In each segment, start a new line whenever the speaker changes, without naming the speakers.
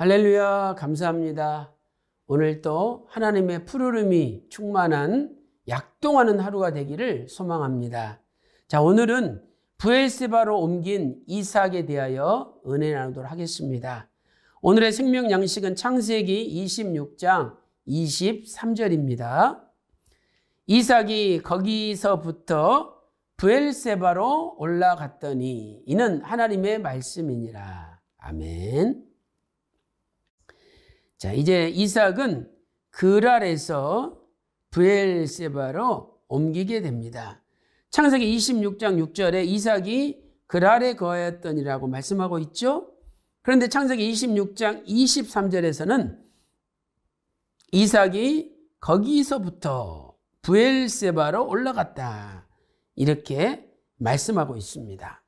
할렐루야, 감사합니다. 오늘 또 하나님의 푸르름이 충만한 약동하는 하루가 되기를 소망합니다. 자, 오늘은 부엘세바로 옮긴 이삭에 대하여 은혜 나누도록 하겠습니다. 오늘의 생명 양식은 창세기 26장 23절입니다. 이삭이 거기서부터 부엘세바로 올라갔더니 이는 하나님의 말씀이니라. 아멘. 자, 이제 이삭은 그랄에서 브엘세바로 옮기게 됩니다. 창세기 26장 6절에 이삭이 그랄에 거하였더니라고 말씀하고 있죠. 그런데 창세기 26장 23절에서는 이삭이 거기서부터 브엘세바로 올라갔다. 이렇게 말씀하고 있습니다.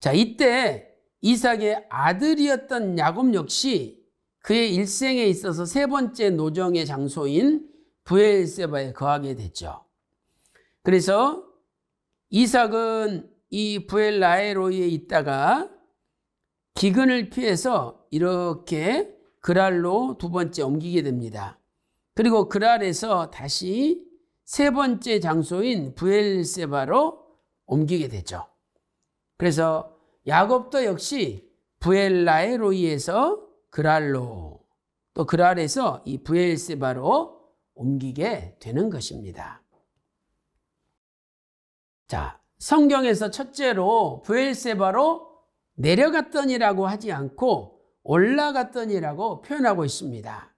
자, 이때 이삭의 아들이었던 야곱 역시 그의 일생에 있어서 세 번째 노정의 장소인 부엘세바에 거하게 됐죠. 그래서 이삭은 이 부엘라에로에 이 있다가 기근을 피해서 이렇게 그랄로 두 번째 옮기게 됩니다. 그리고 그랄에서 다시 세 번째 장소인 부엘세바로 옮기게 되죠. 그래서 야곱도 역시 부엘라에로이에서 그랄로 또 그랄에서 이 부엘세바로 옮기게 되는 것입니다. 자, 성경에서 첫째로 부엘세바로 내려갔더니라고 하지 않고 올라갔더니라고 표현하고 있습니다.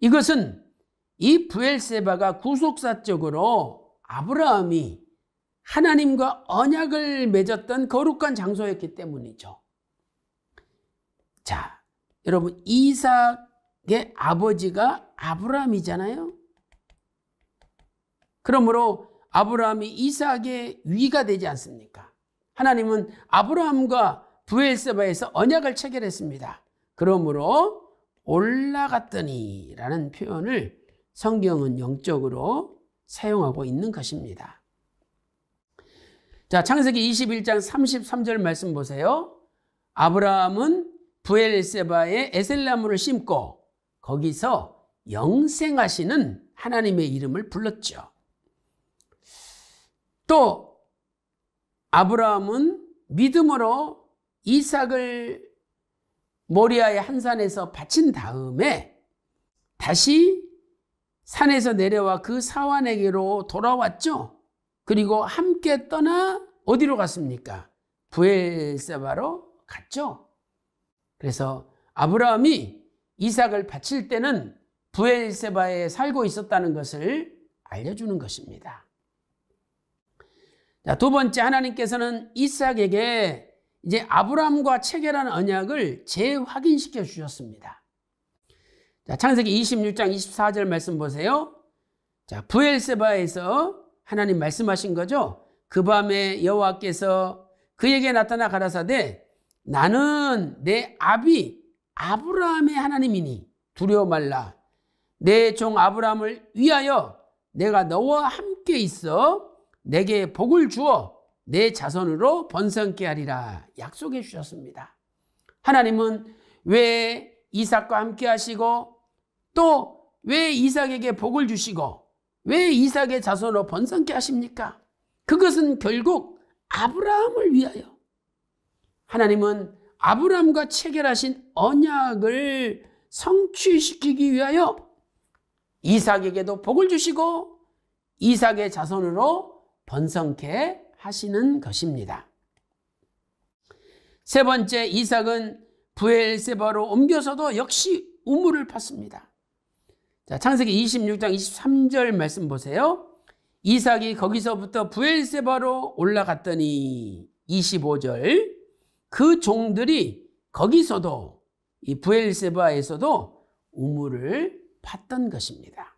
이것은 이 부엘세바가 구속사적으로 아브라함이 하나님과 언약을 맺었던 거룩한 장소였기 때문이죠. 자, 여러분 이삭의 아버지가 아브라함이잖아요. 그러므로 아브라함이 이삭의 위가 되지 않습니까? 하나님은 아브라함과 부엘세바에서 언약을 체결했습니다. 그러므로 올라갔더니라는 표현을 성경은 영적으로 사용하고 있는 것입니다. 자, 창세기 21장 33절 말씀 보세요. 아브라함은 부엘세바에 에셀나무를 심고 거기서 영생하시는 하나님의 이름을 불렀죠. 또 아브라함은 믿음으로 이삭을 모리아의 한 산에서 바친 다음에 다시 산에서 내려와 그 사환에게로 돌아왔죠. 그리고 함께 떠나 어디로 갔습니까? 부엘세바로 갔죠. 그래서 아브라함이 이삭을 바칠 때는 부엘세바에 살고 있었다는 것을 알려주는 것입니다. 자, 두 번째 하나님께서는 이삭에게 이제 아브라함과 체결한 언약을 재확인시켜 주셨습니다. 자, 창세기 26장 24절 말씀 보세요. 자, 부엘세바에서 하나님 말씀하신 거죠. 그 밤에 여호와께서 그에게 나타나 가라사대 나는 내 아비 아브라함의 하나님이니 두려워 말라. 내 종 아브라함을 위하여 내가 너와 함께 있어 내게 복을 주어 내 자손으로 번성케 하리라 약속해 주셨습니다. 하나님은 왜 이삭과 함께 하시고 또 왜 이삭에게 복을 주시고 왜 이삭의 자손으로 번성케 하십니까? 그것은 결국 아브라함을 위하여 하나님은 아브라함과 체결하신 언약을 성취시키기 위하여 이삭에게도 복을 주시고 이삭의 자손으로 번성케 하시는 것입니다. 세 번째 이삭은 부엘세바로 옮겨서도 역시 우물을 팠습니다. 자, 창세기 26장 23절 말씀 보세요. 이삭이 거기서부터 부엘세바로 올라갔더니 25절 그 종들이 거기서도 이 부엘세바에서도 우물을 팠던 것입니다.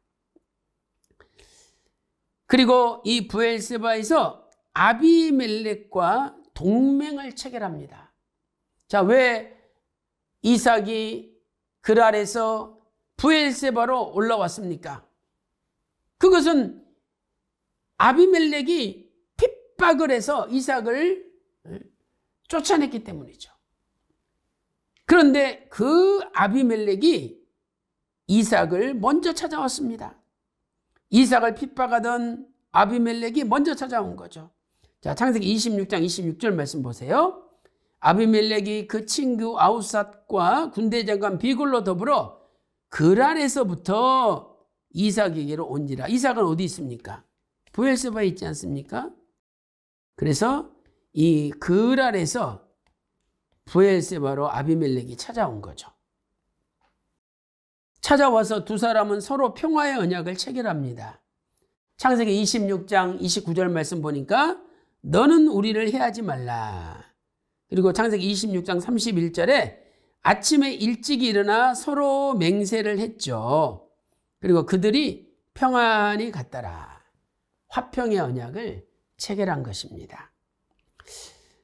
그리고 이 부엘세바에서 아비멜렉과 동맹을 체결합니다. 자, 왜 이삭이 그랄에서 부엘세바로 올라왔습니까? 그것은 아비멜렉이 핍박을 해서 이삭을 쫓아냈기 때문이죠. 그런데 그 아비멜렉이 이삭을 먼저 찾아왔습니다. 이삭을 핍박하던 아비멜렉이 먼저 찾아온 거죠. 자, 창세기 26장 26절 말씀 보세요. 아비멜렉이 그 친구 아우삿과 군대장관 비굴로 더불어 그란에서부터 이삭에게로 온지라. 이삭은 어디 있습니까? 부엘세바에 있지 않습니까? 그래서 이 그랄에서 부엘세바로 아비멜렉이 찾아온 거죠. 찾아와서 두 사람은 서로 평화의 언약을 체결합니다. 창세기 26장 29절 말씀 보니까 너는 우리를 해하지 말라. 그리고 창세기 26장 31절에 아침에 일찍 일어나 서로 맹세를 했죠. 그리고 그들이 평안히 갔더라. 화평의 언약을 체결한 것입니다.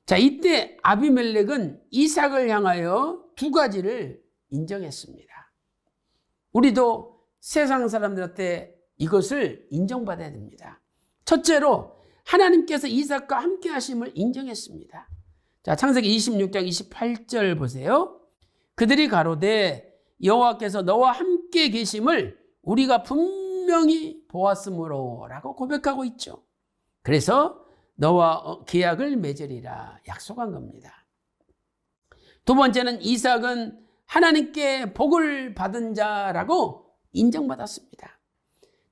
자, 이때 아비멜렉은 이삭을 향하여 두 가지를 인정했습니다. 우리도 세상 사람들한테 이것을 인정받아야 됩니다. 첫째로 하나님께서 이삭과 함께 하심을 인정했습니다. 자, 창세기 26장 28절 보세요. 그들이 가로되 여호와께서 너와 함께 계심을 우리가 분명히 보았으므로라고 고백하고 있죠. 그래서 너와 어, 계약을 맺으리라 약속한 겁니다. 두 번째는 이삭은 하나님께 복을 받은 자라고 인정받았습니다.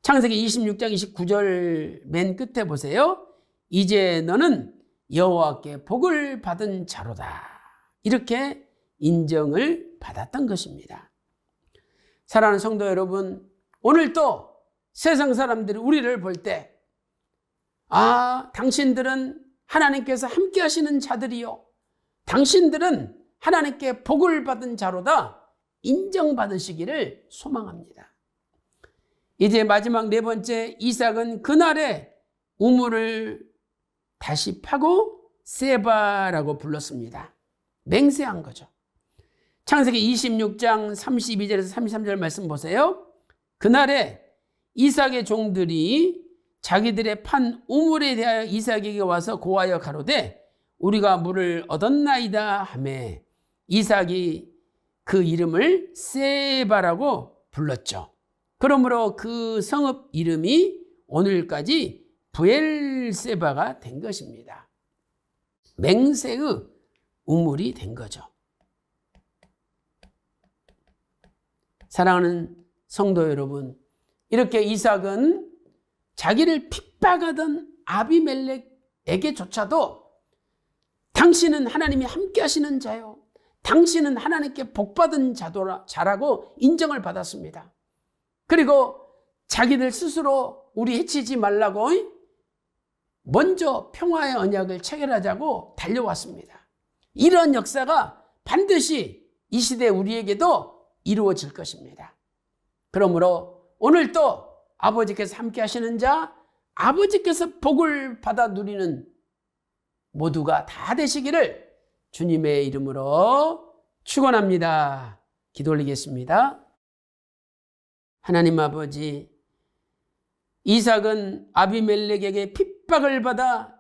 창세기 26장 29절 맨 끝에 보세요. 이제 너는 여호와께 복을 받은 자로다. 이렇게 인정을 받았던 것입니다. 사랑하는 성도 여러분, 오늘 또 세상 사람들이 우리를 볼때 아, 당신들은 하나님께서 함께 하시는 자들이요. 당신들은 하나님께 복을 받은 자로다. 인정받으시기를 소망합니다. 이제 마지막 네 번째 이삭은 그날에 우물을 다시 파고 세바라고 불렀습니다. 맹세한 거죠. 창세기 26장 32절에서 33절 말씀 보세요. 그날에 이삭의 종들이 자기들의 판 우물에 대하여 이삭에게 와서 고하여 가로되 우리가 물을 얻었나이다 하매 이삭이 그 이름을 세바라고 불렀죠. 그러므로 그 성읍 이름이 오늘까지 부엘세바가 된 것입니다. 맹세의 우물이 된 거죠. 사랑하는 성도 여러분, 이렇게 이삭은 자기를 핍박하던 아비멜렉에게조차도 당신은 하나님이 함께 하시는 자요. 당신은 하나님께 복받은 자도라, 자라고 인정을 받았습니다. 그리고 자기들 스스로 우리 해치지 말라고 먼저 평화의 언약을 체결하자고 달려왔습니다. 이런 역사가 반드시 이 시대 우리에게도 이루어질 것입니다. 그러므로 오늘도 아버지께서 함께 하시는 자 아버지께서 복을 받아 누리는 모두가 다 되시기를 주님의 이름으로 축원합니다. 기도 올리겠습니다. 하나님 아버지 이삭은 아비멜렉에게 핍박을 받아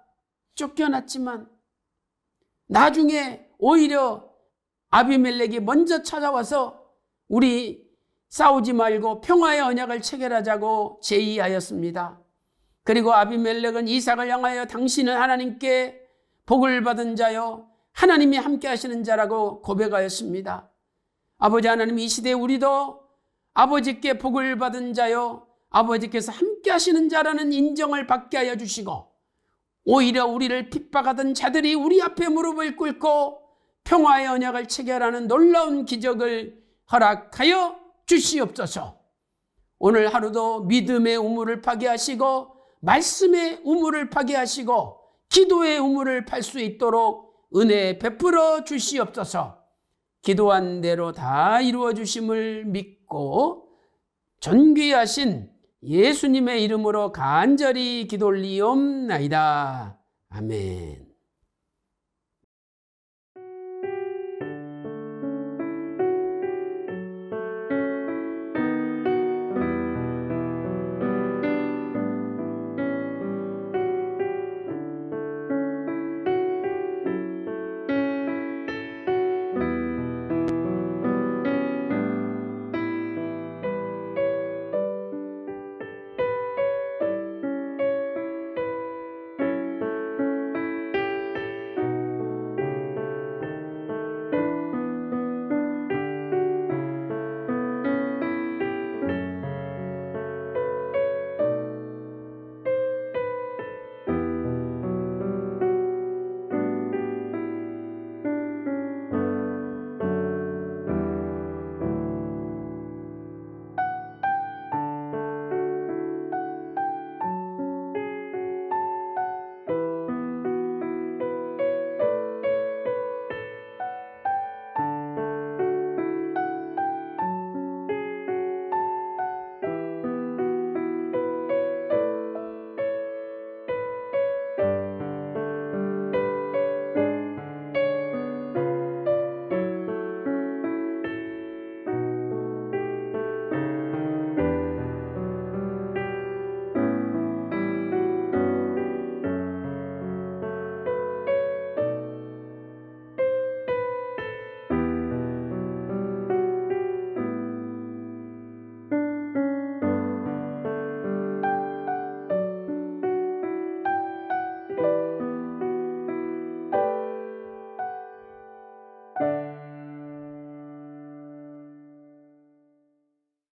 쫓겨났지만 나중에 오히려 아비멜렉이 먼저 찾아와서 우리 싸우지 말고 평화의 언약을 체결하자고 제의하였습니다. 그리고 아비멜렉은 이삭을 향하여 당신은 하나님께 복을 받은 자요 하나님이 함께 하시는 자라고 고백하였습니다. 아버지 하나님 이 시대에 우리도 아버지께 복을 받은 자요 아버지께서 함께 하시는 자라는 인정을 받게 하여 주시고 오히려 우리를 핍박하던 자들이 우리 앞에 무릎을 꿇고 평화의 언약을 체결하는 놀라운 기적을 허락하여 주시옵소서. 오늘 하루도 믿음의 우물을 파괴하시고 말씀의 우물을 파괴하시고 기도의 우물을 팔 수 있도록 은혜 베풀어 주시옵소서. 기도한 대로 다 이루어 주심을 믿고 존귀하신 예수님의 이름으로 간절히 기도 올리옵나이다. 아멘.